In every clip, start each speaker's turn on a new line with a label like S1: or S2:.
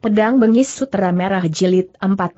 S1: Pedang Bengis Sutera Merah Jilid 14.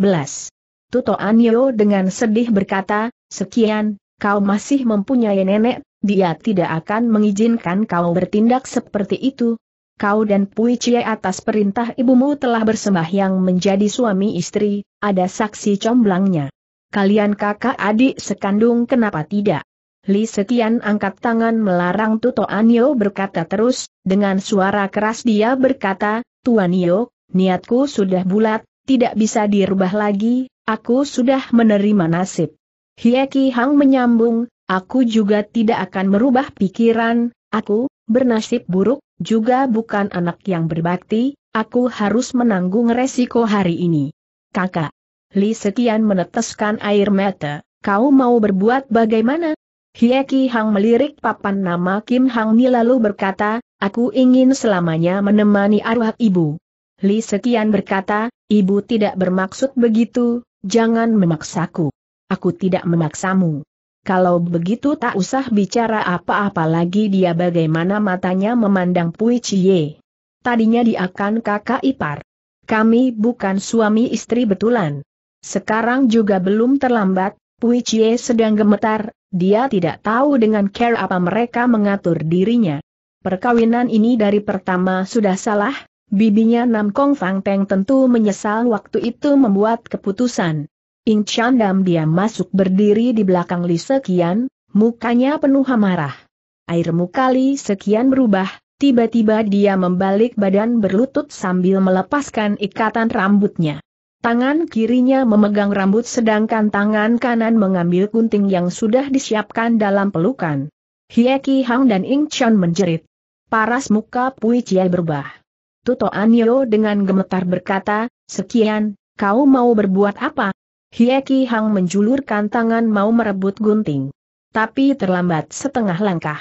S1: Tuto Anio dengan sedih berkata, sekian, kau masih mempunyai nenek, dia tidak akan mengizinkan kau bertindak seperti itu. Kau dan Pui Cie atas perintah ibumu telah yang menjadi suami istri, ada saksi comblangnya. Kalian kakak adik sekandung kenapa tidak? Li Sekian angkat tangan melarang Tuto Anio berkata terus, dengan suara keras dia berkata, Tuan Yo, niatku sudah bulat, tidak bisa dirubah lagi, aku sudah menerima nasib. Hieki Hang menyambung, aku juga tidak akan merubah pikiran, aku, bernasib buruk, juga bukan anak yang berbakti, aku harus menanggung resiko hari ini. Kakak. Li sekian meneteskan air mata, kau mau berbuat bagaimana? Hieki Hang melirik papan nama Kim Hang Mi lalu berkata, aku ingin selamanya menemani arwah ibu. Li Sekian berkata, ibu tidak bermaksud begitu, jangan memaksaku. Aku tidak memaksamu. Kalau begitu tak usah bicara apa-apa lagi dia bagaimana matanya memandang Pui Chie. Tadinya dia akan kakak ipar. Kami bukan suami istri betulan. Sekarang juga belum terlambat, Pui Chie sedang gemetar, dia tidak tahu dengan care apa mereka mengatur dirinya. Perkawinan ini dari pertama sudah salah, Bibinya Nam Kong Fang Peng tentu menyesal waktu itu membuat keputusan. Ing Chan Dam diam masuk berdiri di belakang Li Sekian, mukanya penuh amarah. Air muka Li Sekian berubah, tiba-tiba dia membalik badan berlutut sambil melepaskan ikatan rambutnya. Tangan kirinya memegang rambut sedangkan tangan kanan mengambil gunting yang sudah disiapkan dalam pelukan. Hieki Hang dan Ing Chan menjerit. Paras muka Pui Chiai berubah. Tuto Anio dengan gemetar berkata, sekian, kau mau berbuat apa? Hieki Hang menjulurkan tangan mau merebut gunting. Tapi terlambat setengah langkah.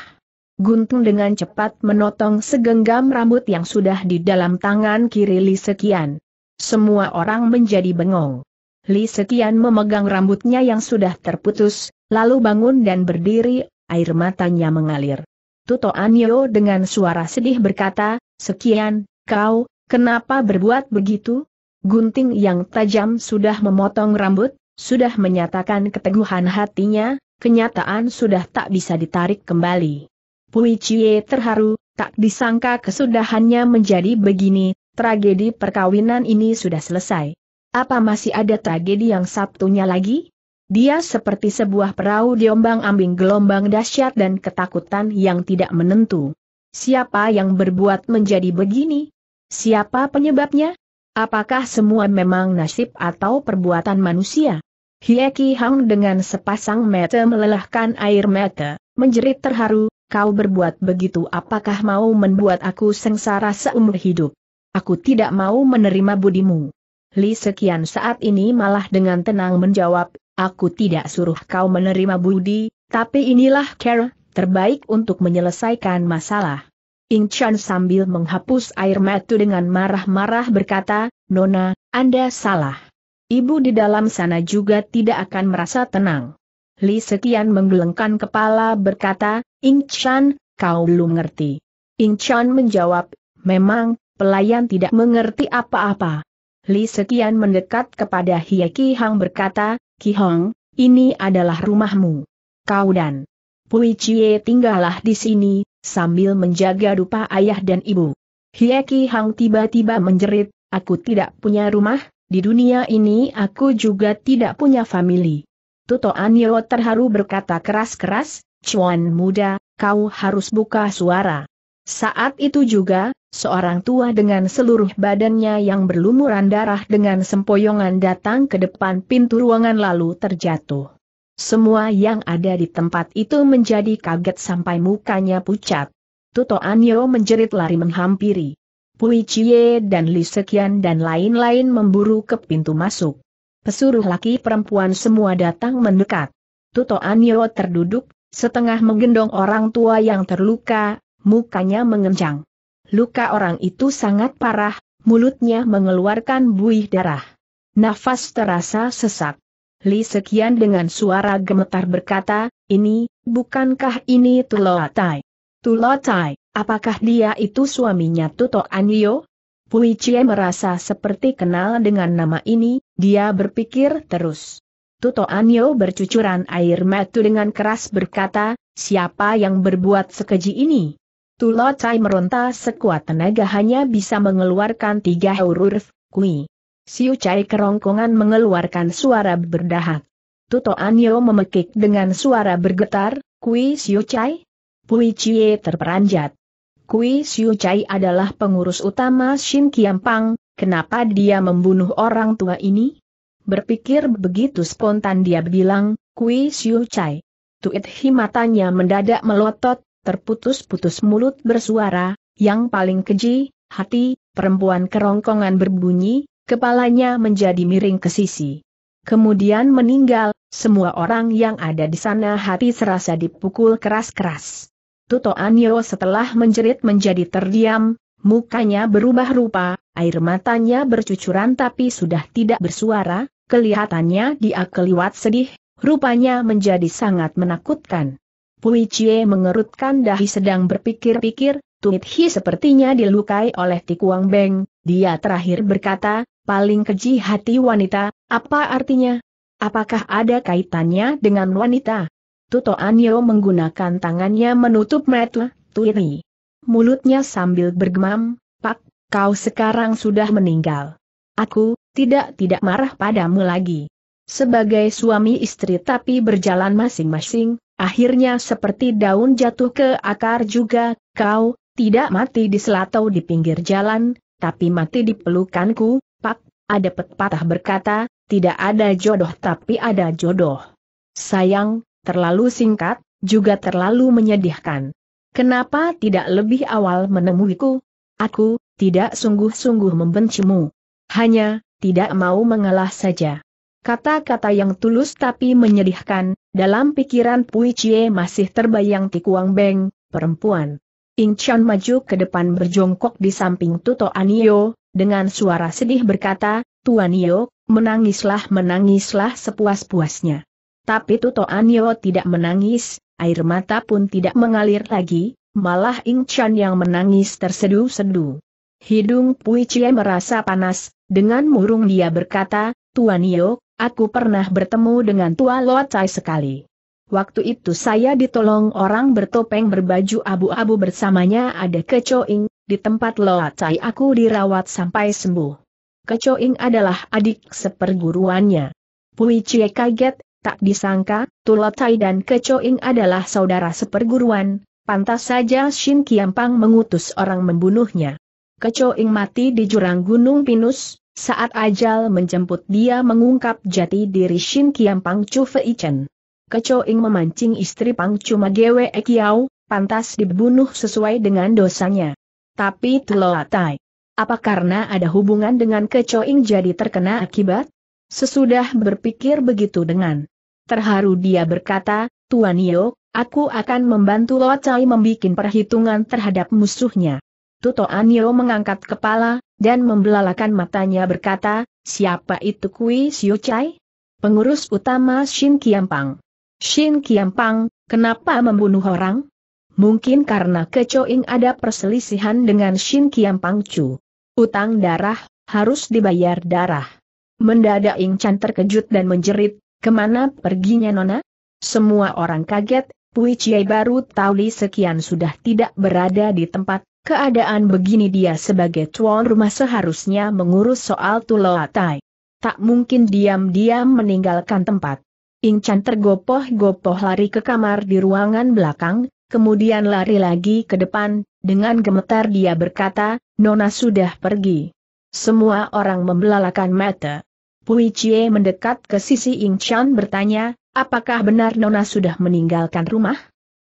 S1: Gunting dengan cepat menotong segenggam rambut yang sudah di dalam tangan kiri Li Sekian. Semua orang menjadi bengong. Li Sekian memegang rambutnya yang sudah terputus, lalu bangun dan berdiri, air matanya mengalir. Tuto Anio dengan suara sedih berkata, Sekian, Kau, kenapa berbuat begitu? Gunting yang tajam sudah memotong rambut, sudah menyatakan keteguhan hatinya, kenyataan sudah tak bisa ditarik kembali. Pui Chie terharu, tak disangka kesudahannya menjadi begini, tragedi perkawinan ini sudah selesai. Apa masih ada tragedi yang Sabtunya lagi? Dia seperti sebuah perahu diombang-ambing gelombang dahsyat dan ketakutan yang tidak menentu. Siapa yang berbuat menjadi begini? Siapa penyebabnya? Apakah semua memang nasib atau perbuatan manusia? Hieki Hang dengan sepasang mata melelahkan air mata, menjerit terharu, kau berbuat begitu apakah mau membuat aku sengsara seumur hidup? Aku tidak mau menerima budimu. Li sekian saat ini malah dengan tenang menjawab, aku tidak suruh kau menerima budi, tapi inilah cara terbaik untuk menyelesaikan masalah. Ing Chan sambil menghapus air mata dengan marah-marah berkata, Nona, Anda salah. Ibu di dalam sana juga tidak akan merasa tenang. Li Sekian menggelengkan kepala berkata, Ing Chan, kau belum ngerti. Ing Chan menjawab, memang, pelayan tidak mengerti apa-apa. Li Sekian mendekat kepada Hie Ki Hang berkata, Ki Hong, ini adalah rumahmu. Kau dan Pui Chie tinggallah di sini, sambil menjaga dupa ayah dan ibu. Hieki Hang tiba-tiba menjerit, aku tidak punya rumah, di dunia ini aku juga tidak punya famili. Tuto Anio terharu berkata keras-keras, Cuan muda, kau harus buka suara. Saat itu juga, seorang tua dengan seluruh badannya yang berlumuran darah dengan sempoyongan datang ke depan pintu ruangan lalu terjatuh. Semua yang ada di tempat itu menjadi kaget sampai mukanya pucat. Tuto Anyo menjerit lari menghampiri. Pui Chie dan Li Sekian dan lain-lain memburu ke pintu masuk. Pesuruh laki perempuan semua datang mendekat. Tuto Anyo terduduk, setengah menggendong orang tua yang terluka, mukanya mengencang. Luka orang itu sangat parah, mulutnya mengeluarkan buih darah. Nafas terasa sesak. Li Sekian dengan suara gemetar berkata, ini, bukankah ini Tulotai? Tulotai, apakah dia itu suaminya Tuto Anio? Pui Chie merasa seperti kenal dengan nama ini, dia berpikir terus. Tuto Anio bercucuran air mata dengan keras berkata, siapa yang berbuat sekeji ini? Tulotai meronta sekuat tenaga hanya bisa mengeluarkan tiga huruf, kui. Siu Chai kerongkongan mengeluarkan suara berdahak. Tuto Anyo memekik dengan suara bergetar, Kui Siu Chai? Pui Chie terperanjat. Kui Siu Chai adalah pengurus utama Shin Pang. kenapa dia membunuh orang tua ini? Berpikir begitu spontan dia bilang, Kui Siu Chai. Tuit Hi matanya mendadak melotot, terputus-putus mulut bersuara, yang paling keji, hati, perempuan kerongkongan berbunyi, Kepalanya menjadi miring ke sisi. Kemudian meninggal, semua orang yang ada di sana hati serasa dipukul keras-keras. Tuto Anyo setelah menjerit menjadi terdiam, mukanya berubah rupa, air matanya bercucuran tapi sudah tidak bersuara, kelihatannya dia keliwat sedih, rupanya menjadi sangat menakutkan. Pui Chie mengerutkan dahi sedang berpikir-pikir, Tuit Hi sepertinya dilukai oleh Tikuang Beng, dia terakhir berkata, paling keji hati wanita, apa artinya? Apakah ada kaitannya dengan wanita? Tuto Anyo menggunakan tangannya menutup mata, Tuiri. Mulutnya sambil bergemam, Pak, kau sekarang sudah meninggal. Aku, tidak-tidak marah padamu lagi. Sebagai suami istri tapi berjalan masing-masing, akhirnya seperti daun jatuh ke akar juga, kau, tidak mati di selatau di pinggir jalan, tapi mati di pelukanku, ada pepatah berkata, tidak ada jodoh tapi ada jodoh. Sayang, terlalu singkat, juga terlalu menyedihkan. Kenapa tidak lebih awal menemuiku? Aku, tidak sungguh-sungguh membencimu. Hanya, tidak mau mengalah saja. Kata-kata yang tulus tapi menyedihkan, dalam pikiran Pui Chie masih terbayang Kuang Beng, perempuan. Ing Chan maju ke depan berjongkok di samping Tuto Anio, dengan suara sedih berkata, Tuan Yeo, menangislah menangislah sepuas-puasnya. Tapi Tuto Anio tidak menangis, air mata pun tidak mengalir lagi, malah Ing Chan yang menangis terseduh-seduh. Hidung Pui Cie merasa panas, dengan murung dia berkata, Tuan Yeo, aku pernah bertemu dengan Tua Chai sekali. Waktu itu saya ditolong orang bertopeng berbaju abu-abu bersamanya ada kecoing, di tempat Loa Cai aku dirawat sampai sembuh. Kecoing adalah adik seperguruannya. Pui Cie kaget, tak disangka, Tulotai dan Kecoing adalah saudara seperguruan, pantas saja Shin Kiampang mengutus orang membunuhnya. Kecoing mati di jurang Gunung Pinus, saat ajal menjemput dia mengungkap jati diri Shin Kiampang Chu Fei Chen. Kecoing memancing istri Pang Cuma Gwe Ekiau, pantas dibunuh sesuai dengan dosanya tapi telotai. Apa karena ada hubungan dengan kecoing jadi terkena akibat? Sesudah berpikir begitu dengan terharu dia berkata, Tuan Yeo, aku akan membantu Lo Cai membuat perhitungan terhadap musuhnya. Tuto Anyo mengangkat kepala, dan membelalakan matanya berkata, siapa itu Kui Siu Chai? Pengurus utama Shin Kiampang. Shin Kiampang, kenapa membunuh orang? mungkin karena kecoing ada perselisihan dengan Shin Kiam Pangcu. Utang darah, harus dibayar darah. Mendadak Ing Chan terkejut dan menjerit, kemana perginya Nona? Semua orang kaget, Pui Chie baru tahu Li Sekian sudah tidak berada di tempat, keadaan begini dia sebagai tuan rumah seharusnya mengurus soal tuloatai. Tak mungkin diam-diam meninggalkan tempat. Ing Chan tergopoh-gopoh lari ke kamar di ruangan belakang, kemudian lari lagi ke depan, dengan gemetar dia berkata, Nona sudah pergi. Semua orang membelalakan mata. Pui Chie mendekat ke sisi Ing Chan bertanya, apakah benar Nona sudah meninggalkan rumah?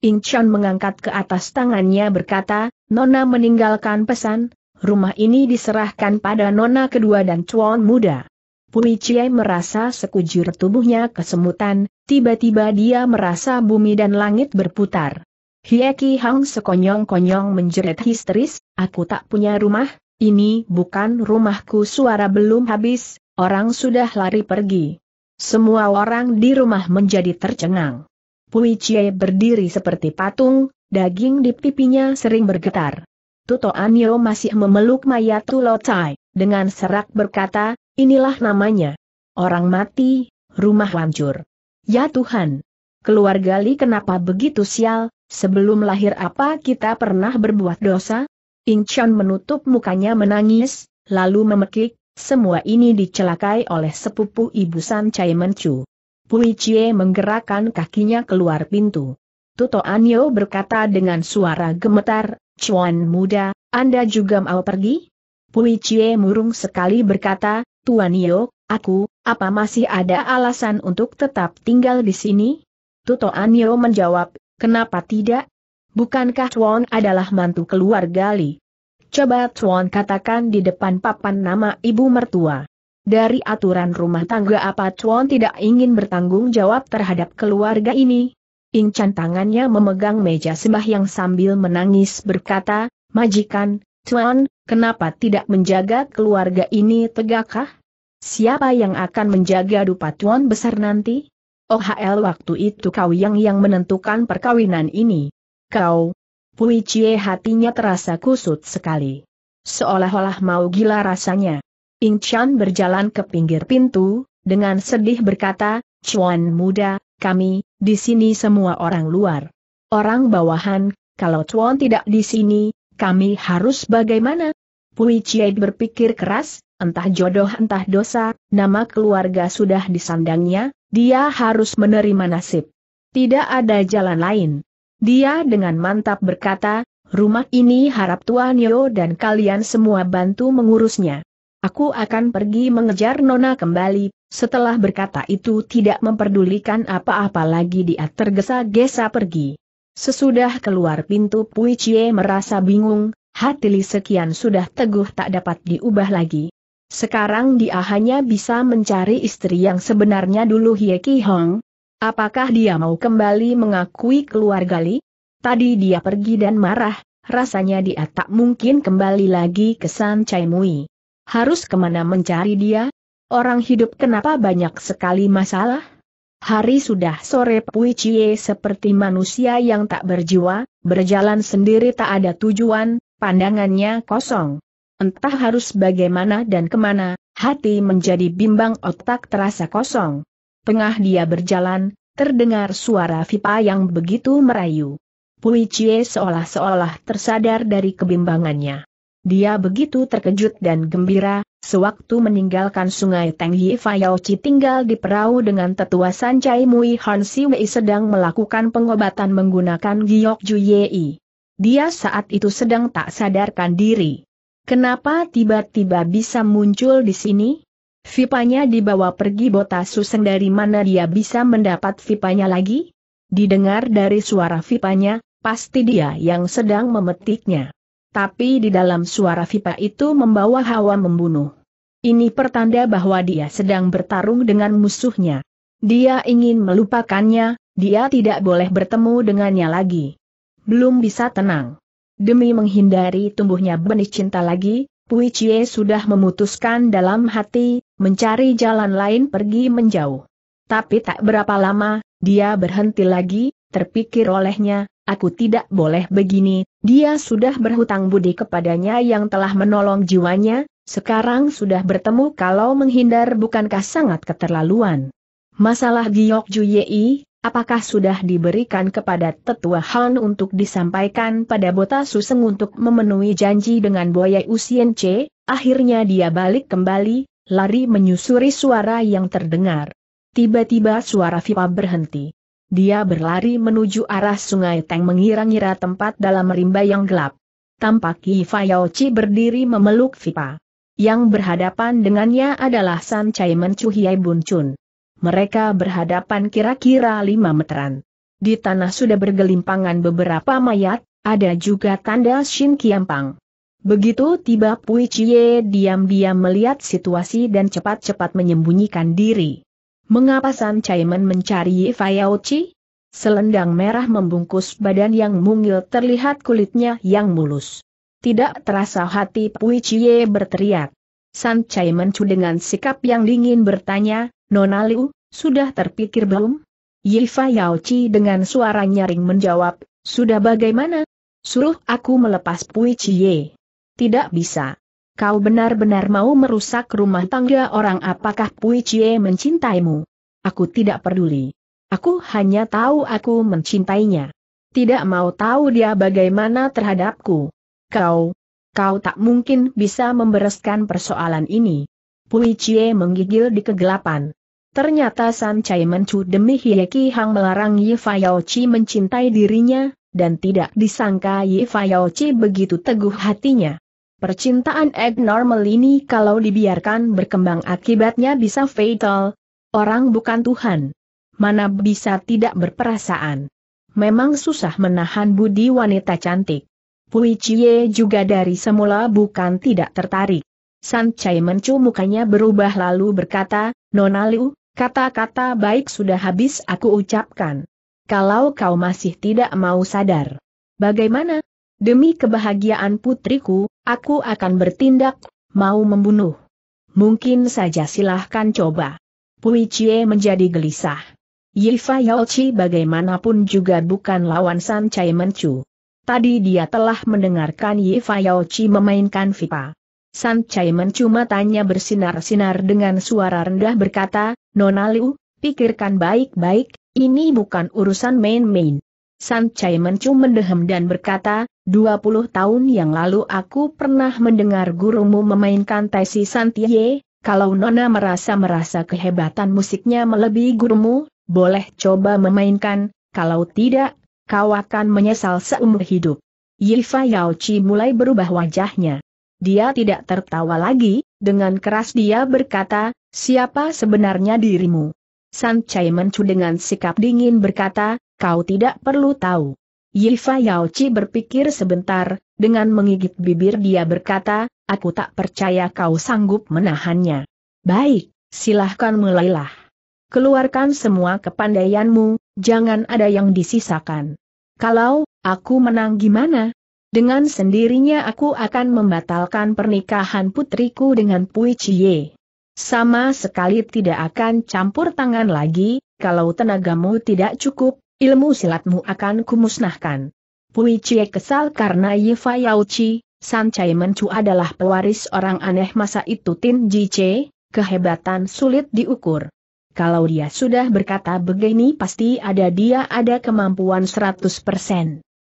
S1: Ing Chan mengangkat ke atas tangannya berkata, Nona meninggalkan pesan, rumah ini diserahkan pada Nona kedua dan Chuan muda. Pui Chie merasa sekujur tubuhnya kesemutan, tiba-tiba dia merasa bumi dan langit berputar. Hieki Hang sekonyong-konyong menjerit histeris, aku tak punya rumah, ini bukan rumahku suara belum habis, orang sudah lari pergi. Semua orang di rumah menjadi tercengang. Pui Chie berdiri seperti patung, daging di pipinya sering bergetar. Tuto Anyo masih memeluk mayat Tulotai, dengan serak berkata, inilah namanya. Orang mati, rumah hancur. Ya Tuhan, keluarga Li kenapa begitu sial, sebelum lahir apa kita pernah berbuat dosa? Ing Chun menutup mukanya menangis, lalu memekik, semua ini dicelakai oleh sepupu ibu San Chai Mencu. Pui Chie menggerakkan kakinya keluar pintu. Tuto Anyo berkata dengan suara gemetar, Chuan muda, Anda juga mau pergi? Pui Chie murung sekali berkata, Tuan Yo, aku, apa masih ada alasan untuk tetap tinggal di sini? Tuto Anyo menjawab, kenapa tidak? Bukankah Chuan adalah mantu keluarga Li? Coba Chuan katakan di depan papan nama ibu mertua. Dari aturan rumah tangga apa Chuan tidak ingin bertanggung jawab terhadap keluarga ini? Ingchan tangannya memegang meja sembah yang sambil menangis berkata, Majikan, Chuan, kenapa tidak menjaga keluarga ini tegakkah? Siapa yang akan menjaga dupa Chuan besar nanti? OHL waktu itu kau yang yang menentukan perkawinan ini. Kau, Pui Cie hatinya terasa kusut sekali. Seolah-olah mau gila rasanya. Ing Chan berjalan ke pinggir pintu, dengan sedih berkata, Chuan muda, kami, di sini semua orang luar. Orang bawahan, kalau Chuan tidak di sini, kami harus bagaimana? Pui Cie berpikir keras, entah jodoh entah dosa, nama keluarga sudah disandangnya, dia harus menerima nasib. Tidak ada jalan lain. Dia dengan mantap berkata, rumah ini harap Tuan Yo dan kalian semua bantu mengurusnya. Aku akan pergi mengejar Nona kembali, setelah berkata itu tidak memperdulikan apa-apa lagi dia tergesa-gesa pergi. Sesudah keluar pintu Pui Cie merasa bingung, hati Li sekian sudah teguh tak dapat diubah lagi. Sekarang dia hanya bisa mencari istri yang sebenarnya dulu Hye Ki Hong. Apakah dia mau kembali mengakui keluarga Li? Tadi dia pergi dan marah, rasanya dia tak mungkin kembali lagi ke San Chai Mui. Harus kemana mencari dia? Orang hidup kenapa banyak sekali masalah? Hari sudah sore Pui Chie seperti manusia yang tak berjiwa, berjalan sendiri tak ada tujuan, pandangannya kosong. Entah harus bagaimana dan kemana, hati menjadi bimbang otak terasa kosong. Tengah dia berjalan, terdengar suara Vipa yang begitu merayu. Pui Cie seolah-seolah tersadar dari kebimbangannya. Dia begitu terkejut dan gembira, sewaktu meninggalkan sungai Tenghi Fayauci tinggal di perahu dengan tetua Sancai Mui Han Siwei sedang melakukan pengobatan menggunakan Giok Ju Yei. Dia saat itu sedang tak sadarkan diri. Kenapa tiba-tiba bisa muncul di sini? Vipanya dibawa pergi Bota Suseng dari mana dia bisa mendapat Vipanya lagi? Didengar dari suara Vipanya, pasti dia yang sedang memetiknya. Tapi di dalam suara Vipa itu membawa hawa membunuh. Ini pertanda bahwa dia sedang bertarung dengan musuhnya. Dia ingin melupakannya, dia tidak boleh bertemu dengannya lagi. Belum bisa tenang. Demi menghindari tumbuhnya benih cinta lagi, Pui Chie sudah memutuskan dalam hati, mencari jalan lain pergi menjauh. Tapi tak berapa lama, dia berhenti lagi, terpikir olehnya, aku tidak boleh begini, dia sudah berhutang budi kepadanya yang telah menolong jiwanya, sekarang sudah bertemu kalau menghindar bukankah sangat keterlaluan. Masalah Giok Ju Yei, apakah sudah diberikan kepada tetua Han untuk disampaikan pada Bota Suseng untuk memenuhi janji dengan Boya Usien C, akhirnya dia balik kembali, lari menyusuri suara yang terdengar. Tiba-tiba suara Vipa berhenti. Dia berlari menuju arah sungai Teng mengira-ngira tempat dalam rimba yang gelap. Tampak Yifa Yaochi berdiri memeluk Vipa. Yang berhadapan dengannya adalah San Chai Mencuhiai Chun mereka berhadapan kira-kira lima meteran. Di tanah sudah bergelimpangan beberapa mayat, ada juga tanda Shin Kiampang. Begitu tiba Pui Chie diam-diam melihat situasi dan cepat-cepat menyembunyikan diri. Mengapa San Chaiman mencari Fayao Chi? Selendang merah membungkus badan yang mungil terlihat kulitnya yang mulus. Tidak terasa hati Pui Chie berteriak. San Chai mencu dengan sikap yang dingin bertanya, Nona Liu, sudah terpikir belum? Yifa Chi dengan suara nyaring menjawab, sudah bagaimana? Suruh aku melepas Pui Chie. Tidak bisa. Kau benar-benar mau merusak rumah tangga orang apakah Pui Chie mencintaimu? Aku tidak peduli. Aku hanya tahu aku mencintainya. Tidak mau tahu dia bagaimana terhadapku. Kau, kau tak mungkin bisa membereskan persoalan ini. Pui Chie menggigil di kegelapan. Ternyata San Chai mencu demi Ki Hang melarang Ye Fayao Chi mencintai dirinya, dan tidak disangka Ye Fayao Chi begitu teguh hatinya. Percintaan abnormal ini kalau dibiarkan berkembang akibatnya bisa fatal. Orang bukan Tuhan. Mana bisa tidak berperasaan. Memang susah menahan budi wanita cantik. Pui Chie juga dari semula bukan tidak tertarik. San Chai mencu mukanya berubah lalu berkata, Nona Liu, kata-kata baik sudah habis aku ucapkan. Kalau kau masih tidak mau sadar. Bagaimana? Demi kebahagiaan putriku, aku akan bertindak, mau membunuh. Mungkin saja silahkan coba. Pui Chie menjadi gelisah. Yifa Yaochi bagaimanapun juga bukan lawan San Chai mencu. Tadi dia telah mendengarkan Yi Fayaochi memainkan pipa. San Chai mencuma tanya bersinar-sinar dengan suara rendah berkata, Nona Liu, pikirkan baik-baik, ini bukan urusan main-main. San Chai mencum mendehem dan berkata, 20 tahun yang lalu aku pernah mendengar gurumu memainkan Taisi Santie, kalau Nona merasa-merasa kehebatan musiknya melebihi gurumu, boleh coba memainkan, kalau tidak, Kau akan menyesal seumur hidup. Yifa Yaochi mulai berubah wajahnya. Dia tidak tertawa lagi, dengan keras dia berkata, siapa sebenarnya dirimu? San Chai mencu dengan sikap dingin berkata, kau tidak perlu tahu. Yifa Yaochi berpikir sebentar, dengan menggigit bibir dia berkata, aku tak percaya kau sanggup menahannya. Baik, silahkan mulailah. Keluarkan semua kepandaianmu, Jangan ada yang disisakan. Kalau, aku menang gimana? Dengan sendirinya aku akan membatalkan pernikahan putriku dengan Pui Chie. Sama sekali tidak akan campur tangan lagi, kalau tenagamu tidak cukup, ilmu silatmu akan kumusnahkan. Pui Chie kesal karena Yifa Yauchi, San Chai Mencu adalah pewaris orang aneh masa itu Tin Ji Che, kehebatan sulit diukur. Kalau dia sudah berkata begini pasti ada dia ada kemampuan 100%.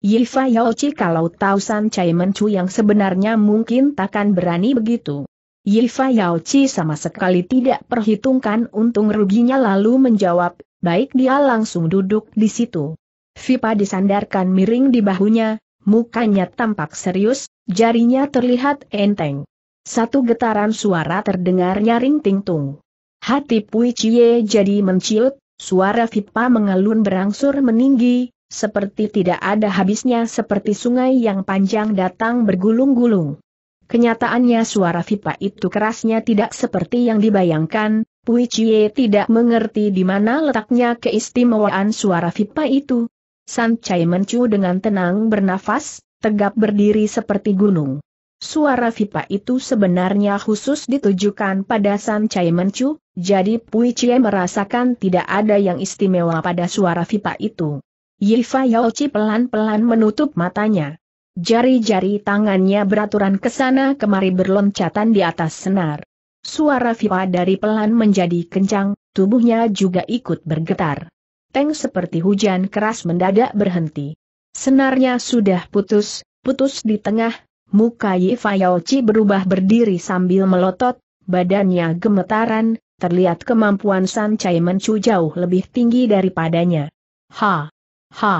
S1: Yifa Yaochi kalau tahu San Chai Mencu yang sebenarnya mungkin takkan berani begitu. Yifa Yaochi sama sekali tidak perhitungkan untung ruginya lalu menjawab, baik dia langsung duduk di situ. Vipa disandarkan miring di bahunya, mukanya tampak serius, jarinya terlihat enteng. Satu getaran suara terdengar nyaring ting-tung. Hati Pui Cie jadi menciut, suara Vipa mengalun berangsur meninggi, seperti tidak ada habisnya seperti sungai yang panjang datang bergulung-gulung. Kenyataannya suara Vipa itu kerasnya tidak seperti yang dibayangkan, Pui Cie tidak mengerti di mana letaknya keistimewaan suara Vipa itu. San Chai mencu dengan tenang bernafas, tegap berdiri seperti gunung. Suara Vipa itu sebenarnya khusus ditujukan pada San Chai Mencu, jadi Pui Cie merasakan tidak ada yang istimewa pada suara pipa itu. Yifa Yaochi pelan-pelan menutup matanya. Jari-jari tangannya beraturan ke sana kemari berloncatan di atas senar. Suara Vipa dari pelan menjadi kencang, tubuhnya juga ikut bergetar. Teng seperti hujan keras mendadak berhenti. Senarnya sudah putus, putus di tengah, muka Yifa Yaochi berubah berdiri sambil melotot, badannya gemetaran, terlihat kemampuan San Chai Mencu jauh lebih tinggi daripadanya. Ha! Ha!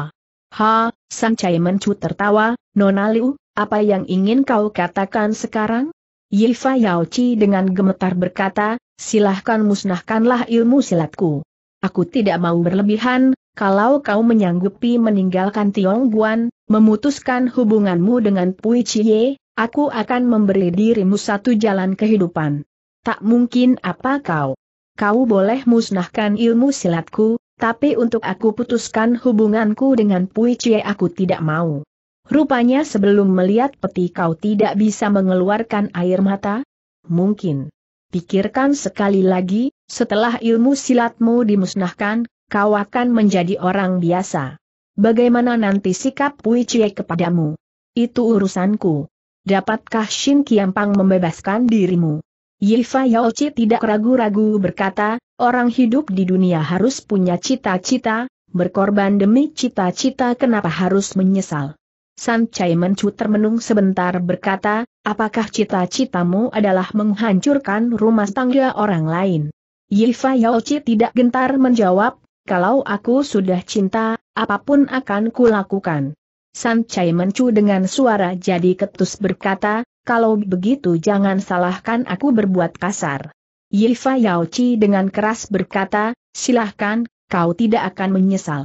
S1: Ha! San Chai Mencu tertawa, Nona Liu, apa yang ingin kau katakan sekarang? Yifa Yaochi dengan gemetar berkata, silahkan musnahkanlah ilmu silatku. Aku tidak mau berlebihan, kalau kau menyanggupi meninggalkan Tiong Guan, memutuskan hubunganmu dengan Pui Chie, aku akan memberi dirimu satu jalan kehidupan. Tak mungkin apa kau. Kau boleh musnahkan ilmu silatku, tapi untuk aku putuskan hubunganku dengan Pui Cie aku tidak mau. Rupanya sebelum melihat peti kau tidak bisa mengeluarkan air mata? Mungkin. Pikirkan sekali lagi, setelah ilmu silatmu dimusnahkan, kau akan menjadi orang biasa. Bagaimana nanti sikap Pui Cie kepadamu? Itu urusanku. Dapatkah Shin Kiampang membebaskan dirimu? Yifa Yaochi tidak ragu-ragu berkata, orang hidup di dunia harus punya cita-cita, berkorban demi cita-cita kenapa harus menyesal. San Chai Mencu termenung sebentar berkata, apakah cita-citamu adalah menghancurkan rumah tangga orang lain? Yifa Yaochi tidak gentar menjawab, kalau aku sudah cinta, apapun akan kulakukan. San Chai Mencu dengan suara jadi ketus berkata, kalau begitu jangan salahkan aku berbuat kasar. Yifa Yaochi dengan keras berkata, silahkan, kau tidak akan menyesal.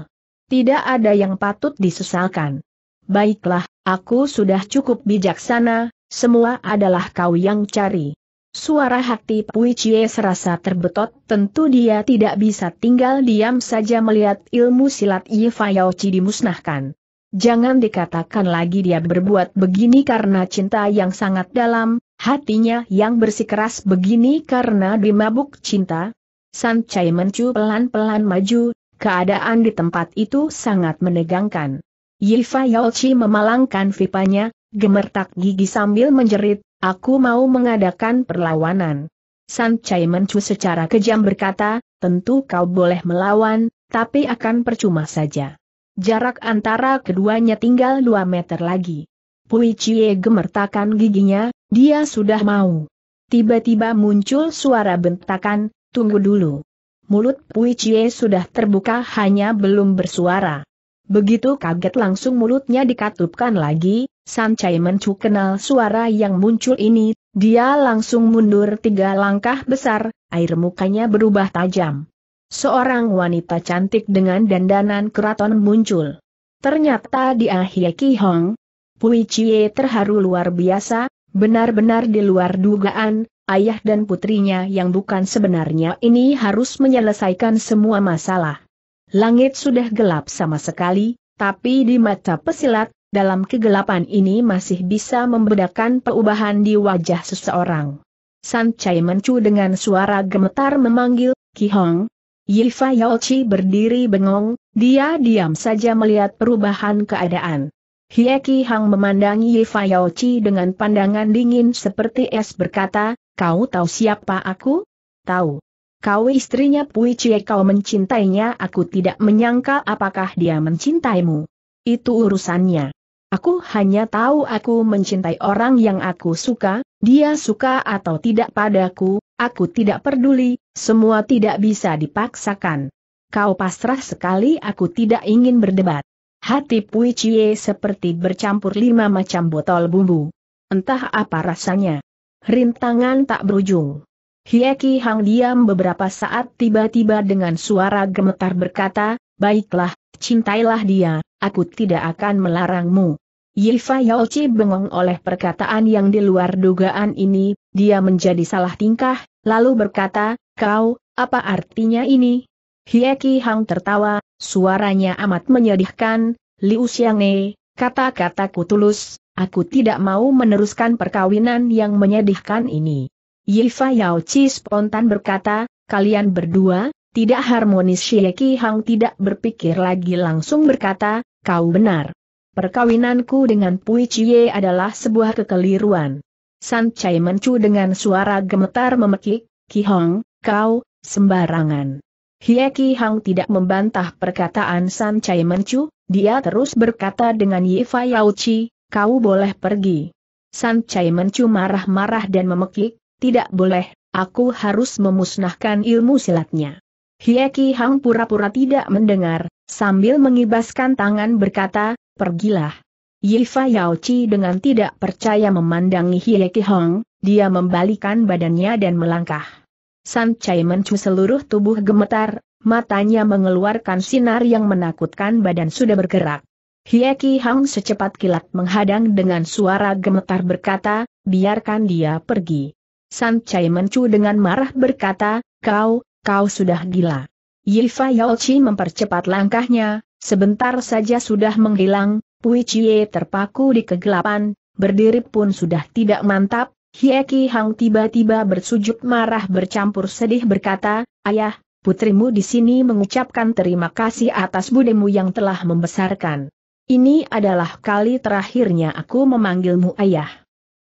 S1: Tidak ada yang patut disesalkan. Baiklah, aku sudah cukup bijaksana, semua adalah kau yang cari. Suara hati Pui Chie serasa terbetot, tentu dia tidak bisa tinggal diam saja melihat ilmu silat Yifa Yaochi dimusnahkan. Jangan dikatakan lagi dia berbuat begini karena cinta yang sangat dalam, hatinya yang bersikeras begini karena dimabuk cinta. San Chai Mencu pelan-pelan maju, keadaan di tempat itu sangat menegangkan. Yifa Yolchi memalangkan vipanya, gemertak gigi sambil menjerit, aku mau mengadakan perlawanan. San Chai Mencu secara kejam berkata, tentu kau boleh melawan, tapi akan percuma saja. Jarak antara keduanya tinggal dua meter lagi. Pui Cie gemertakan giginya, dia sudah mau. Tiba-tiba muncul suara bentakan, tunggu dulu. Mulut Pui Cie sudah terbuka hanya belum bersuara. Begitu kaget langsung mulutnya dikatupkan lagi, San Chai Mencu kenal suara yang muncul ini, dia langsung mundur tiga langkah besar, air mukanya berubah tajam. Seorang wanita cantik dengan dandanan keraton muncul. Ternyata di dia Ki Hong. Pui Chie terharu luar biasa, benar-benar di luar dugaan, ayah dan putrinya yang bukan sebenarnya ini harus menyelesaikan semua masalah. Langit sudah gelap sama sekali, tapi di mata pesilat, dalam kegelapan ini masih bisa membedakan perubahan di wajah seseorang. San Chai Mencu dengan suara gemetar memanggil, Ki Hong, Yifa Yolchi berdiri bengong, dia diam saja melihat perubahan keadaan. Hieki Hang memandangi Yifa Yolchi dengan pandangan dingin seperti es berkata, kau tahu siapa aku? Tahu. Kau istrinya Pui Cie kau mencintainya aku tidak menyangka apakah dia mencintaimu. Itu urusannya. Aku hanya tahu aku mencintai orang yang aku suka, dia suka atau tidak padaku, aku tidak peduli, semua tidak bisa dipaksakan. Kau pasrah sekali aku tidak ingin berdebat. Hati Pui Cie seperti bercampur lima macam botol bumbu. Entah apa rasanya. Rintangan tak berujung. Hieki Hang diam beberapa saat tiba-tiba dengan suara gemetar berkata, Baiklah, cintailah dia, aku tidak akan melarangmu. Yifa Yaochi bengong oleh perkataan yang di luar dugaan ini, dia menjadi salah tingkah, lalu berkata, Kau, apa artinya ini? Hieki Hang tertawa, suaranya amat menyedihkan, Liu Xiang'e, kata-kataku tulus, aku tidak mau meneruskan perkawinan yang menyedihkan ini. Yifa Yao Chi spontan berkata, kalian berdua, tidak harmonis Hieki Hang tidak berpikir lagi langsung berkata, kau benar. Perkawinanku dengan Pui Chie adalah sebuah kekeliruan. San Chai Mencu dengan suara gemetar memekik, Ki Hong, kau, sembarangan. Hieki Hang tidak membantah perkataan San Chai Mencu, dia terus berkata dengan Yao Yauchi, kau boleh pergi. San Chai Mencu marah-marah dan memekik, tidak boleh, aku harus memusnahkan ilmu silatnya. Hieki Hang pura-pura tidak mendengar, sambil mengibaskan tangan berkata, pergilah. Yao Yauchi dengan tidak percaya memandangi Hieki Hang, dia membalikan badannya dan melangkah. San Chai Mencu seluruh tubuh gemetar, matanya mengeluarkan sinar yang menakutkan badan sudah bergerak. Ki Hang secepat kilat menghadang dengan suara gemetar berkata, biarkan dia pergi. San Chai Mencu dengan marah berkata, kau, kau sudah gila. Yifa Chi mempercepat langkahnya, sebentar saja sudah menghilang, Pui Chie terpaku di kegelapan, berdiri pun sudah tidak mantap, Hieki Hang tiba-tiba bersujud marah bercampur sedih berkata, Ayah, putrimu di sini mengucapkan terima kasih atas budemu yang telah membesarkan. Ini adalah kali terakhirnya aku memanggilmu ayah.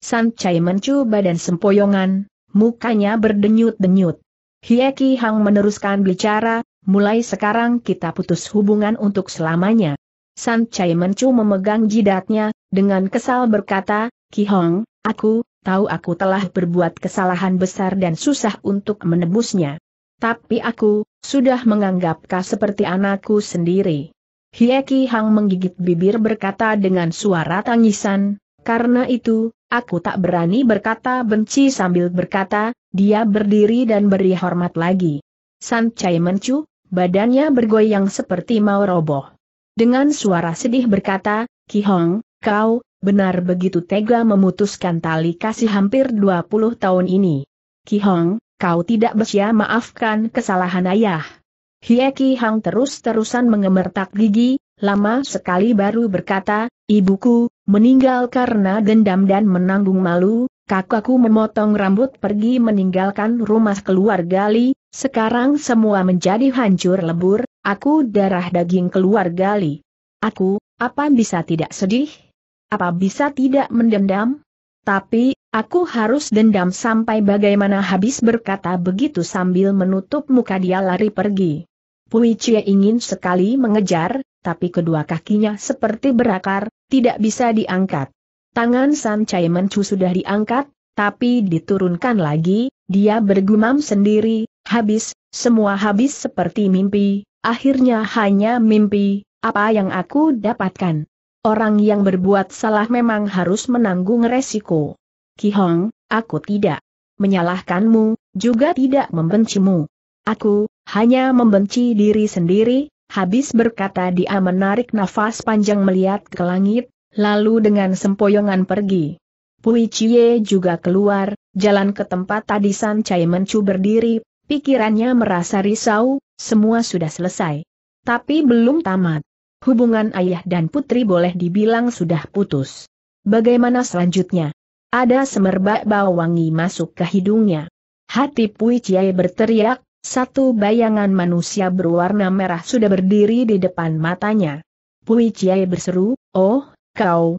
S1: San Chai mencu dan sempoyongan, mukanya berdenyut-denyut. Hieki Hang meneruskan bicara, mulai sekarang kita putus hubungan untuk selamanya. San Chai mencu memegang jidatnya, dengan kesal berkata, Ki Hong, aku, tahu aku telah berbuat kesalahan besar dan susah untuk menebusnya. Tapi aku, sudah menganggap kau seperti anakku sendiri. Hieki Hang menggigit bibir berkata dengan suara tangisan, karena itu, aku tak berani berkata benci sambil berkata, dia berdiri dan beri hormat lagi. San Chai mencu, badannya bergoyang seperti mau roboh. Dengan suara sedih berkata, Ki Hong, kau, Benar begitu tega memutuskan tali kasih hampir 20 tahun ini. Ki Hong, kau tidak bersia maafkan kesalahan ayah. Hie Ki Hong terus-terusan mengemertak gigi, lama sekali baru berkata, Ibuku, meninggal karena dendam dan menanggung malu, kakakku memotong rambut pergi meninggalkan rumah keluarga Li, sekarang semua menjadi hancur lebur, aku darah daging keluarga Li. Aku, apa bisa tidak sedih? Apa bisa tidak mendendam? Tapi, aku harus dendam sampai bagaimana habis berkata begitu sambil menutup muka dia lari pergi. Pui Chie ingin sekali mengejar, tapi kedua kakinya seperti berakar, tidak bisa diangkat. Tangan San Chai Mencu sudah diangkat, tapi diturunkan lagi, dia bergumam sendiri, habis, semua habis seperti mimpi, akhirnya hanya mimpi, apa yang aku dapatkan orang yang berbuat salah memang harus menanggung resiko. Ki Hong, aku tidak menyalahkanmu, juga tidak membencimu. Aku hanya membenci diri sendiri, habis berkata dia menarik nafas panjang melihat ke langit, lalu dengan sempoyongan pergi. Pui Chie juga keluar, jalan ke tempat tadi San Chai Mencu berdiri, pikirannya merasa risau, semua sudah selesai. Tapi belum tamat hubungan ayah dan putri boleh dibilang sudah putus. Bagaimana selanjutnya? Ada semerbak bau wangi masuk ke hidungnya. Hati Pui Chiai berteriak, satu bayangan manusia berwarna merah sudah berdiri di depan matanya. Pui Chiai berseru, oh, kau,